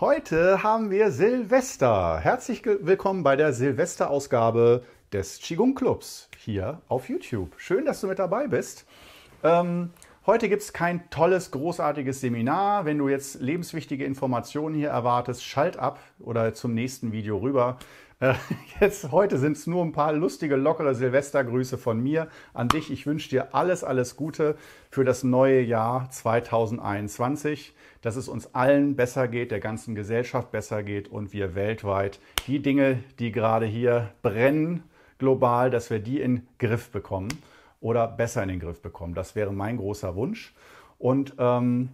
Heute haben wir Silvester. Herzlich willkommen bei der Silvesterausgabe des Qigong Clubs hier auf YouTube. Schön, dass du mit dabei bist. Ähm, heute gibt es kein tolles, großartiges Seminar. Wenn du jetzt lebenswichtige Informationen hier erwartest, schalt ab oder zum nächsten Video rüber. Äh, jetzt, heute sind es nur ein paar lustige, lockere Silvestergrüße von mir an dich. Ich wünsche dir alles, alles Gute für das neue Jahr 2021, dass es uns allen besser geht, der ganzen Gesellschaft besser geht und wir weltweit die Dinge, die gerade hier brennen, global, dass wir die in den Griff bekommen oder besser in den Griff bekommen. Das wäre mein großer Wunsch. Und ähm,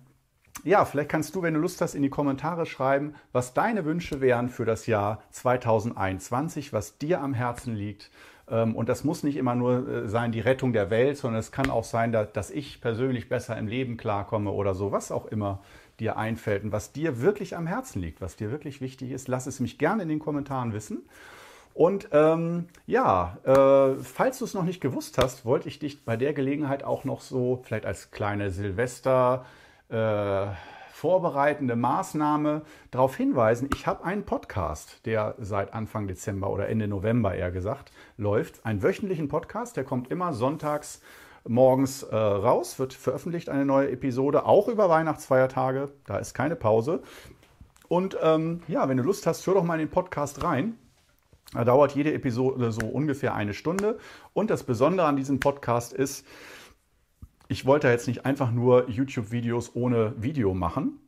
ja, vielleicht kannst du, wenn du Lust hast, in die Kommentare schreiben, was deine Wünsche wären für das Jahr 2021, was dir am Herzen liegt. Ähm, und das muss nicht immer nur äh, sein, die Rettung der Welt, sondern es kann auch sein, dass ich persönlich besser im Leben klarkomme oder so, was auch immer dir einfällt und was dir wirklich am Herzen liegt, was dir wirklich wichtig ist. Lass es mich gerne in den Kommentaren wissen. Und ähm, ja, äh, falls du es noch nicht gewusst hast, wollte ich dich bei der Gelegenheit auch noch so vielleicht als kleine Silvester- äh, vorbereitende Maßnahme darauf hinweisen, ich habe einen Podcast, der seit Anfang Dezember oder Ende November eher gesagt läuft. Einen wöchentlichen Podcast, der kommt immer sonntags morgens äh, raus, wird veröffentlicht eine neue Episode, auch über Weihnachtsfeiertage. Da ist keine Pause. Und ähm, ja, wenn du Lust hast, hör doch mal in den Podcast rein. Da dauert jede Episode so ungefähr eine Stunde. Und das Besondere an diesem Podcast ist, ich wollte jetzt nicht einfach nur YouTube-Videos ohne Video machen,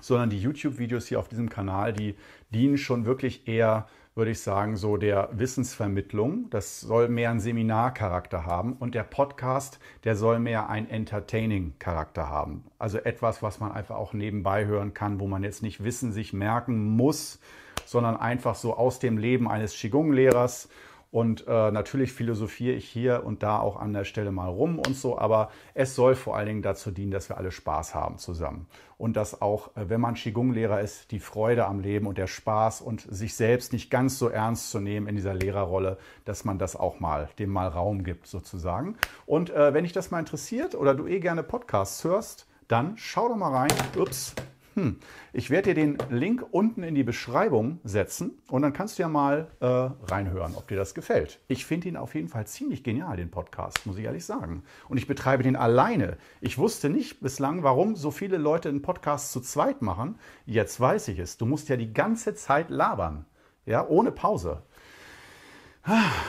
sondern die YouTube-Videos hier auf diesem Kanal, die dienen schon wirklich eher, würde ich sagen, so der Wissensvermittlung. Das soll mehr einen Seminarcharakter haben. Und der Podcast, der soll mehr einen Entertaining-Charakter haben. Also etwas, was man einfach auch nebenbei hören kann, wo man jetzt nicht Wissen sich merken muss, sondern einfach so aus dem Leben eines Qigong-Lehrers und äh, natürlich philosophiere ich hier und da auch an der Stelle mal rum und so, aber es soll vor allen Dingen dazu dienen, dass wir alle Spaß haben zusammen. Und dass auch, äh, wenn man Qigong-Lehrer ist, die Freude am Leben und der Spaß und sich selbst nicht ganz so ernst zu nehmen in dieser Lehrerrolle, dass man das auch mal, dem mal Raum gibt sozusagen. Und äh, wenn dich das mal interessiert oder du eh gerne Podcasts hörst, dann schau doch mal rein. Ups, hm. Ich werde dir den Link unten in die Beschreibung setzen und dann kannst du ja mal äh, reinhören, ob dir das gefällt. Ich finde ihn auf jeden Fall ziemlich genial, den Podcast, muss ich ehrlich sagen. Und ich betreibe den alleine. Ich wusste nicht bislang, warum so viele Leute einen Podcast zu zweit machen. Jetzt weiß ich es. Du musst ja die ganze Zeit labern. Ja, ohne Pause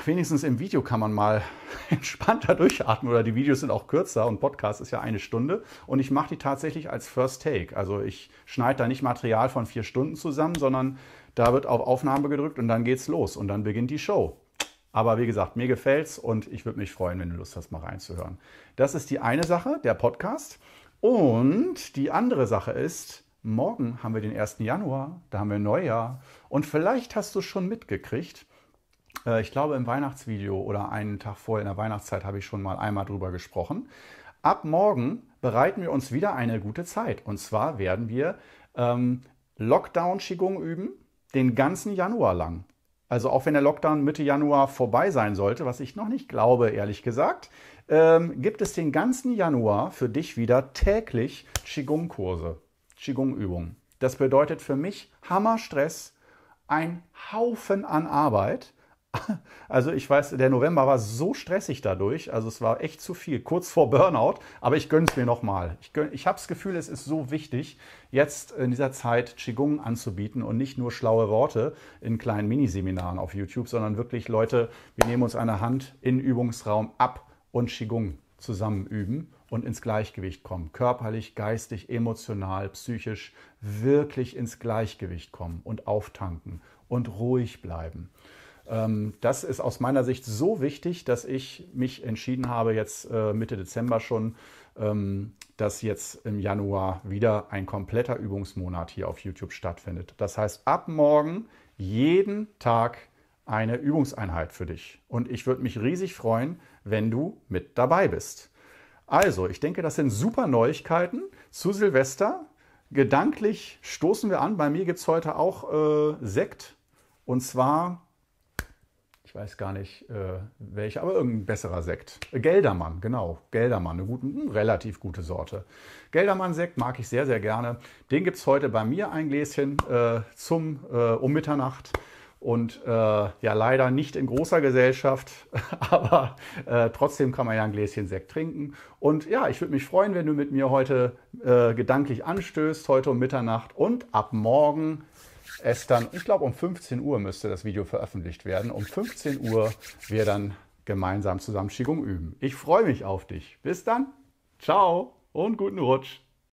wenigstens im Video kann man mal entspannter durchatmen oder die Videos sind auch kürzer und Podcast ist ja eine Stunde und ich mache die tatsächlich als First Take. Also ich schneide da nicht Material von vier Stunden zusammen, sondern da wird auf Aufnahme gedrückt und dann geht's los und dann beginnt die Show. Aber wie gesagt, mir gefällt's und ich würde mich freuen, wenn du Lust hast, mal reinzuhören. Das ist die eine Sache, der Podcast. Und die andere Sache ist, morgen haben wir den 1. Januar, da haben wir Neujahr und vielleicht hast du schon mitgekriegt, äh, ich glaube, im Weihnachtsvideo oder einen Tag vorher in der Weihnachtszeit habe ich schon mal einmal drüber gesprochen. Ab morgen bereiten wir uns wieder eine gute Zeit. Und zwar werden wir ähm, Lockdown-Qigong üben, den ganzen Januar lang. Also auch wenn der Lockdown Mitte Januar vorbei sein sollte, was ich noch nicht glaube, ehrlich gesagt, ähm, gibt es den ganzen Januar für dich wieder täglich Qigong-Kurse, Qigong-Übungen. Das bedeutet für mich Hammerstress, ein Haufen an Arbeit Also ich weiß, der November war so stressig dadurch. Also es war echt zu viel, kurz vor Burnout. Aber ich gönne es mir nochmal. Ich, ich habe das Gefühl, es ist so wichtig, jetzt in dieser Zeit Qigong anzubieten und nicht nur schlaue Worte in kleinen Miniseminaren auf YouTube, sondern wirklich Leute, wir nehmen uns eine Hand in Übungsraum ab und Qigong zusammen üben und ins Gleichgewicht kommen. Körperlich, geistig, emotional, psychisch wirklich ins Gleichgewicht kommen und auftanken und ruhig bleiben. Ähm, das ist aus meiner Sicht so wichtig, dass ich mich entschieden habe, jetzt äh, Mitte Dezember schon, ähm, dass jetzt im Januar wieder ein kompletter Übungsmonat hier auf YouTube stattfindet. Das heißt, ab morgen jeden Tag eine Übungseinheit für dich. Und ich würde mich riesig freuen, wenn du mit dabei bist. Also, ich denke, das sind super Neuigkeiten zu Silvester. Gedanklich stoßen wir an. Bei mir gibt es heute auch äh, Sekt. Und zwar ich weiß gar nicht äh, welche, aber irgendein besserer Sekt. Äh, Geldermann, genau, Geldermann, eine, gute, hm, relativ gute Sorte. Geldermann-Sekt mag ich sehr, sehr gerne. Den gibt es heute bei mir ein Gläschen äh, zum, äh, um Mitternacht. Und äh, ja, leider nicht in großer Gesellschaft, aber äh, trotzdem kann man ja ein Gläschen Sekt trinken. Und ja, ich würde mich freuen, wenn du mit mir heute gedanklich anstößt, heute um Mitternacht und ab morgen es dann, ich glaube um 15 Uhr müsste das Video veröffentlicht werden. Um 15 Uhr wir dann gemeinsam zusammen Zusammenschiebung üben. Ich freue mich auf dich. Bis dann. Ciao und guten Rutsch.